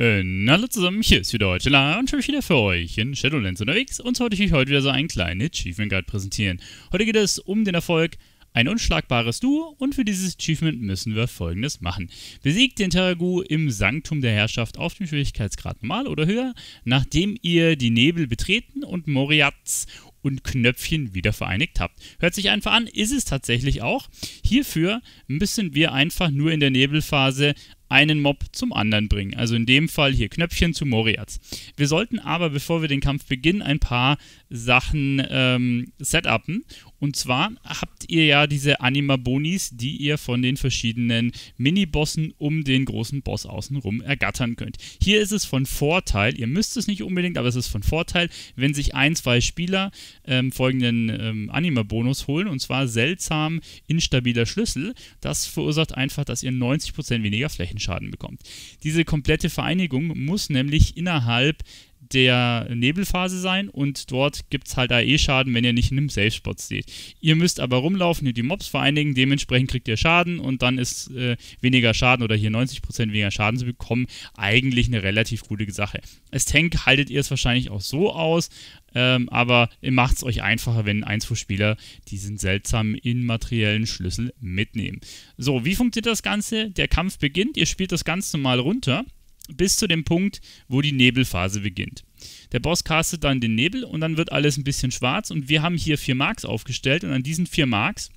hallo äh, zusammen, hier ist wieder heute La und schon wieder für euch in Shadowlands unterwegs und sollte ich euch heute wieder so einen kleinen Achievement Guide präsentieren. Heute geht es um den Erfolg ein unschlagbares Duo und für dieses Achievement müssen wir folgendes machen. Besiegt den Terragu im Sanktum der Herrschaft auf dem Schwierigkeitsgrad normal oder höher, nachdem ihr die Nebel betreten und Moriats und Knöpfchen wieder vereinigt habt. Hört sich einfach an, ist es tatsächlich auch. Hierfür müssen wir einfach nur in der Nebelphase einen Mob zum anderen bringen. Also in dem Fall hier Knöpfchen zu Moriats. Wir sollten aber, bevor wir den Kampf beginnen, ein paar Sachen ähm, setupen. Und zwar habt ihr ja diese Anima-Bonis, die ihr von den verschiedenen Minibossen um den großen Boss außenrum ergattern könnt. Hier ist es von Vorteil, ihr müsst es nicht unbedingt, aber es ist von Vorteil, wenn sich ein, zwei Spieler ähm, folgenden ähm, Anima-Bonus holen, und zwar seltsam instabiler Schlüssel. Das verursacht einfach, dass ihr 90% weniger Flächenschaden bekommt. Diese komplette Vereinigung muss nämlich innerhalb der Nebelphase sein und dort gibt es halt AE-Schaden, wenn ihr nicht in einem Safe-Spot steht. Ihr müsst aber rumlaufen und die Mobs vereinigen, dementsprechend kriegt ihr Schaden und dann ist äh, weniger Schaden oder hier 90% weniger Schaden zu bekommen eigentlich eine relativ gute Sache. Als Tank haltet ihr es wahrscheinlich auch so aus, ähm, aber macht es euch einfacher, wenn ein, zwei Spieler diesen seltsamen immateriellen Schlüssel mitnehmen. So, wie funktioniert das Ganze? Der Kampf beginnt, ihr spielt das Ganze mal runter bis zu dem Punkt, wo die Nebelphase beginnt. Der Boss castet dann den Nebel und dann wird alles ein bisschen schwarz und wir haben hier vier Marks aufgestellt und an diesen vier Marks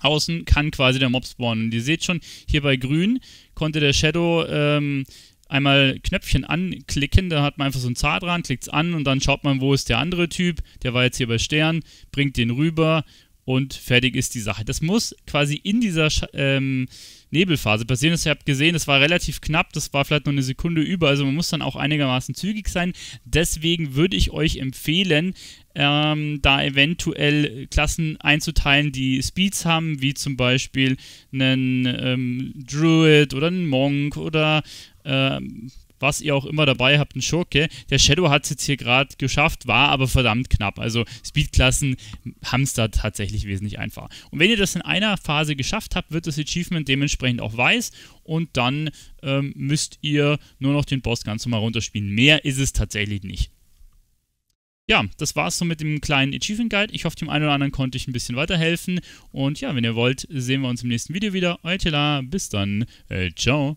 außen kann quasi der Mob spawnen. Und ihr seht schon, hier bei grün konnte der Shadow ähm, einmal Knöpfchen anklicken, da hat man einfach so ein Zahn dran, klickt es an und dann schaut man, wo ist der andere Typ, der war jetzt hier bei Stern, bringt den rüber und fertig ist die Sache. Das muss quasi in dieser Sch ähm, Nebelphase passieren. ihr habt gesehen, das war relativ knapp, das war vielleicht nur eine Sekunde über, also man muss dann auch einigermaßen zügig sein. Deswegen würde ich euch empfehlen, ähm, da eventuell Klassen einzuteilen, die Speeds haben, wie zum Beispiel einen ähm, Druid oder einen Monk oder ähm, was ihr auch immer dabei habt, ein Schurke. Der Shadow hat es jetzt hier gerade geschafft, war aber verdammt knapp. Also Speedklassen haben es da tatsächlich wesentlich einfacher. Und wenn ihr das in einer Phase geschafft habt, wird das Achievement dementsprechend auch weiß und dann ähm, müsst ihr nur noch den Boss ganz normal runterspielen. Mehr ist es tatsächlich nicht ja, das war's so mit dem kleinen Achievement Guide. Ich hoffe, dem einen oder anderen konnte ich ein bisschen weiterhelfen. Und ja, wenn ihr wollt, sehen wir uns im nächsten Video wieder. Euer Tela, bis dann. Äh, ciao.